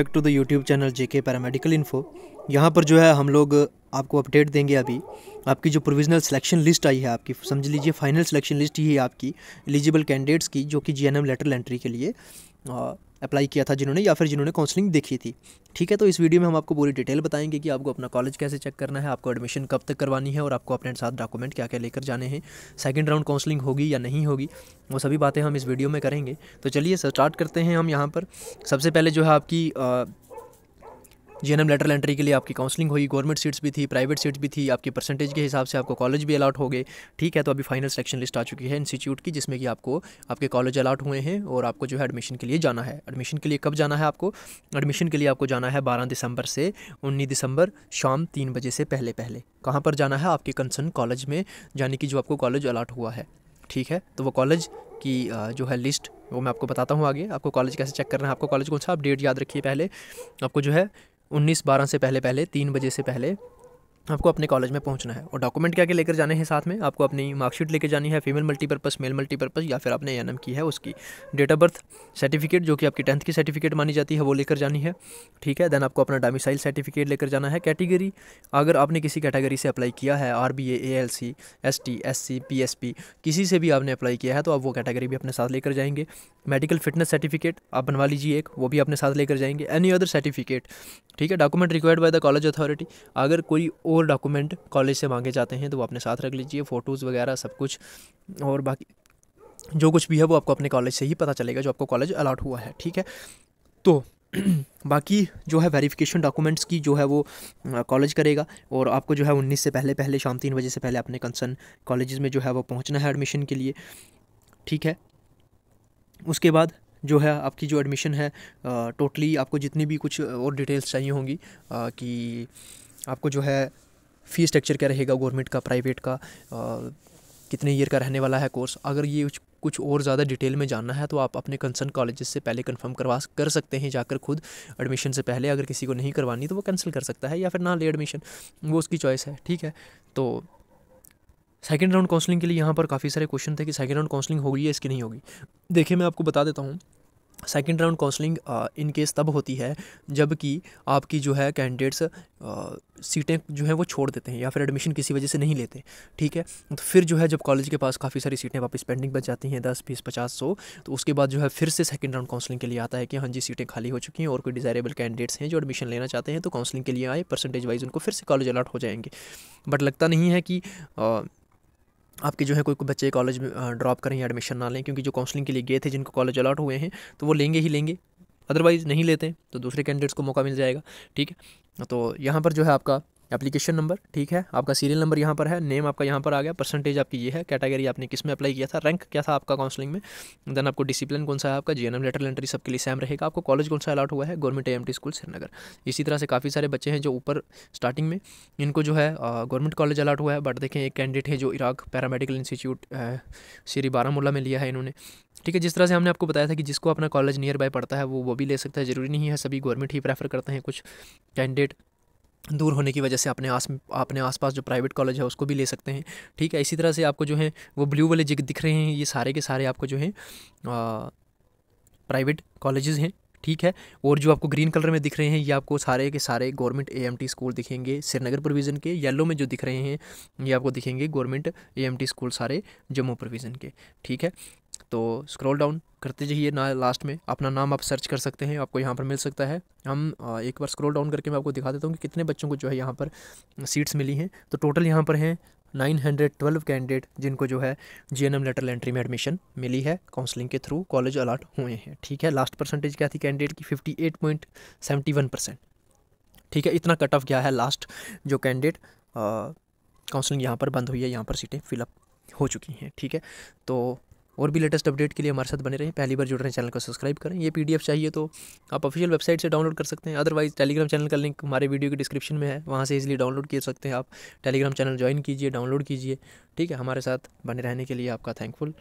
back to the YouTube channel JK paramedical info यहाँ पर जो है हम लोग आपको अपडेट देंगे अभी आपकी जो प्रोविजनल सिलेक्शन लिस्ट आई है आपकी समझ लीजिए फाइनल सिलेक्शन लिस्ट ही है आपकी एलिजिबल कैंडिडेट्स की जो कि जीएनएम लेटर एंट्री के लिए अप्लाई किया था जिन्होंने या फिर जिन्होंने काउंसलिंग देखी थी ठीक है तो इस वीडियो में हम आपको पूरी डिटेल बताएंगे कि आपको अपना कॉलेज कैसे चेक करना है आपको एडमिशन कब तक करवानी है और आपको अपने साथ डॉक्यूमेंट क्या क्या लेकर जाने हैं सेकेंड राउंड काउंसलिंग होगी या नहीं होगी वो सभी बातें हम इस वीडियो में करेंगे तो चलिए स्टार्ट करते हैं हम यहाँ पर सबसे पहले जो है आपकी एन एम लेटर एंट्री के लिए आपकी काउंसलिंग हुई गवर्नमेंट सीट्स भी थी प्राइवेट सीट्स भी थी आपकी परसेंटेज के हिसाब से आपको कॉलेज भी अलाट हो गए ठीक है तो अभी फाइनल सिलेक्शन लिस्ट आ चुकी है इंस्टीट्यूट की जिसमें कि आपको आपके कॉलेज अलाट हुए हैं और आपको जो है एडमिशन के लिए जाना है एडमिशन के लिए कब जाना है आपको एडमिशन के लिए आपको जाना है बारह दिसंबर से उन्नीस दिसंबर शाम तीन बजे से पहले पहले कहाँ पर जाना है आपके कंसर्न कॉलेज में जाने की जो आपको कॉलेज अलाट हुआ है ठीक है तो वो कॉलेज की जो है लिस्ट वो मैं आपको बताता हूँ आगे आपको कॉलेज कैसे चेक करना है आपको कॉलेज कौन सा आप डेट याद रखिए पहले आपको जो है उन्नीस बारह से पहले पहले तीन बजे से पहले आपको अपने कॉलेज में पहुंचना है और डॉक्यूमेंट क्या क्या लेकर जाने हैं साथ में आपको अपनी मार्कशीट लेकर जानी है फीमेल मल्टीपर्पस मेल मल्टीपर्पस या फिर आपने एन की है उसकी डेट ऑफ बर्थ सर्टिफिकेट जो कि आपकी टेंथ की सर्टिफिकेट मानी जाती है वो लेकर जानी है ठीक है देन आपको अपना डामिसाइल सर्टिफिकेट लेकर जाना है कैटेगरी अगर आपने किसी कैटेगरी से अप्लाई किया है R B A L C S T S C P S P किसी से भी आपने अप्लाई किया है तो आप वो कैटेगरी भी अपने साथ लेकर जाएंगे मेडिकल फिटनेस सर्टिफिकेट आप बनवा लीजिए एक वो भी अपने साथ लेकर जाएंगे एनी अदर सर्टिफिकेट ठीक है document required by the college authority अगर कोई और और डॉक्यूमेंट कॉलेज से मांगे जाते हैं तो वो अपने साथ रख लीजिए फ़ोटोज़ वगैरह सब कुछ और बाकी जो कुछ भी है वो आपको अपने कॉलेज से ही पता चलेगा जो आपको कॉलेज अलाट हुआ है ठीक है तो बाकी जो है वेरिफिकेशन डॉक्यूमेंट्स की जो है वो कॉलेज करेगा और आपको जो है उन्नीस से पहले पहले शाम तीन बजे से पहले अपने कंसर्न कॉलेज में जो है वो पहुंचना है एडमिशन के लिए ठीक है उसके बाद जो है आपकी जो एडमिशन है टोटली आपको जितनी भी कुछ और डिटेल्स चाहिए होंगी कि आपको जो है फ़ी स्ट्रक्चर क्या रहेगा गवर्नमेंट का प्राइवेट का कितने ईयर का रहने वाला है कोर्स अगर ये कुछ और ज़्यादा डिटेल में जानना है तो आप अपने कंसर्न कॉलेज से पहले कंफर्म करवा कर सकते हैं जाकर खुद एडमिशन से पहले अगर किसी को नहीं करवानी तो वो कैंसिल कर सकता है या फिर ना ले एडमिशन वो उसकी चॉइस है ठीक है तो सेकेंड राउंड काउंसलिंग के लिए यहाँ पर काफ़ी सारे क्वेश्चन थे कि सेकेंड राउंड काउंसलिंग होगी या इसकी नहीं होगी देखिए मैं आपको बता देता हूँ second round counselling in case तब होती है जबकि आपकी जो है कैंडिडेट्स सीटें जो है वो छोड़ देते हैं या फिर एडमिशन किसी वजह से नहीं लेते ठीक है तो फिर जो है जब कॉलेज के पास काफ़ी सारी सीटें वापस पेंडिंग बच जाती हैं दस बीस पचास सौ तो उसके बाद जो है फिर से सेकेंड राउंड काउंसलिंग के लिए आता है कि हाँ जी सीटें खाली हो चुकी हैं और कोई डिज़ायरेबल कैंडिडेट्स हैं जो एडमिशन लेना चाहते हैं तो काउंसलिंग के लिए आए परसेंटेज वाइज उनको फिर से कॉलेज अलाट हो जाएंगे बट लगता नहीं है कि आ, आपके जो है कोई कोई बच्चे कॉलेज में ड्रॉप करें या एडमिशन ना लें क्योंकि जो काउंसलिंग के लिए गए थे जिनको कॉलेज अलाट हुए हैं तो वो लेंगे ही लेंगे अदरवाइज़ नहीं लेते तो दूसरे कैंडिडेट्स को मौका मिल जाएगा ठीक है तो यहाँ पर जो है आपका एप्लीकेशन नंबर ठीक है आपका सीरियल नंबर यहाँ पर है नेम आपका यहाँ पर आ गया परसेंटेज आपकी ये है कैटेगरी आपने किस में अप्लाई किया था रैंक क्या था आपका काउंसलिंग में देन आपको डिसिप्लिन कौन सा है आपका GNM N M letter entry सबके लिए सेम रहेगा आपको कॉलेज कौन सा अलाउट हुआ है government M T school Srinagar इसी तरह से काफ़ी सारे बच्चे हैं जो ऊपर स्टार्टिंग में इनको जो है गवर्नमेंट कॉलेज अलाउट हुआ है बट देखें एक कैंडिडेट है जो Iraq paramedical institute Shri Baramulla में लिया है इन्होंने ठीक है जिस तरह से हमने आपको बताया था कि जिसको अपना कॉलेज नियर बाय पड़ता है वो वो भी ले सकता है ज़रूरी नहीं है सभी गवर्नमेंट ही प्रेफर करते हैं कुछ कैंडिडेट दूर होने की वजह से अपने आस अपने आसपास जो प्राइवेट कॉलेज है उसको भी ले सकते हैं ठीक है इसी तरह से आपको जो है वो ब्लू वाले जिग दिख रहे हैं ये सारे के सारे आपको जो है प्राइवेट कॉलेजेस हैं ठीक है और जो आपको ग्रीन कलर में दिख रहे हैं ये आपको सारे के सारे गवर्नमेंट एएमटी स्कूल दिखेंगे श्रीनगर प्रोविज़न के येलो में जो दिख रहे हैं ये आपको दिखेंगे गवर्नमेंट एएमटी स्कूल सारे जम्मू प्रोविज़न के ठीक है तो स्क्रॉल डाउन करते जाइए ना लास्ट में अपना नाम आप सर्च कर सकते हैं आपको यहाँ पर मिल सकता है हम एक बार स्क्रॉल डाउन करके मैं आपको दिखा देता हूँ कि कितने बच्चों को जो है यहाँ पर सीट्स मिली हैं तो टोटल यहाँ पर हैं 912 कैंडिडेट जिनको जो है G N M letter entry में एडमिशन मिली है काउंसलिंग के थ्रू कॉलेज अलाट हुए हैं ठीक है लास्ट परसेंटेज क्या थी कैंडिडेट की फिफ्टी परसेंट ठीक है इतना कट ऑफ गया है लास्ट जो कैंडिडेट काउंसलिंग यहाँ पर बंद हुई है यहाँ पर सीटें फिलअप हो चुकी हैं ठीक है तो और भी लेटेस्ट अपडेट के लिए हमारे साथ बने रहें पहली बार जुड़ रहे हैं चैनल को सब्सक्राइब करें ये पी चाहिए तो आप ऑफिशियल वेबसाइट से डाउनलोड कर सकते हैं अदरवाइज टेलीग्राम चैनल का लिंक हमारे वीडियो के डिस्क्रिप्शन में है वहाँ से इजिली डाउनलोड कर सकते हैं आप टेलीग्राम चैनल ज्वाइन कीजिए डाउनलोड कीजिए ठीक है हमारे साथ बने रहने के लिए आपका थैंकफुल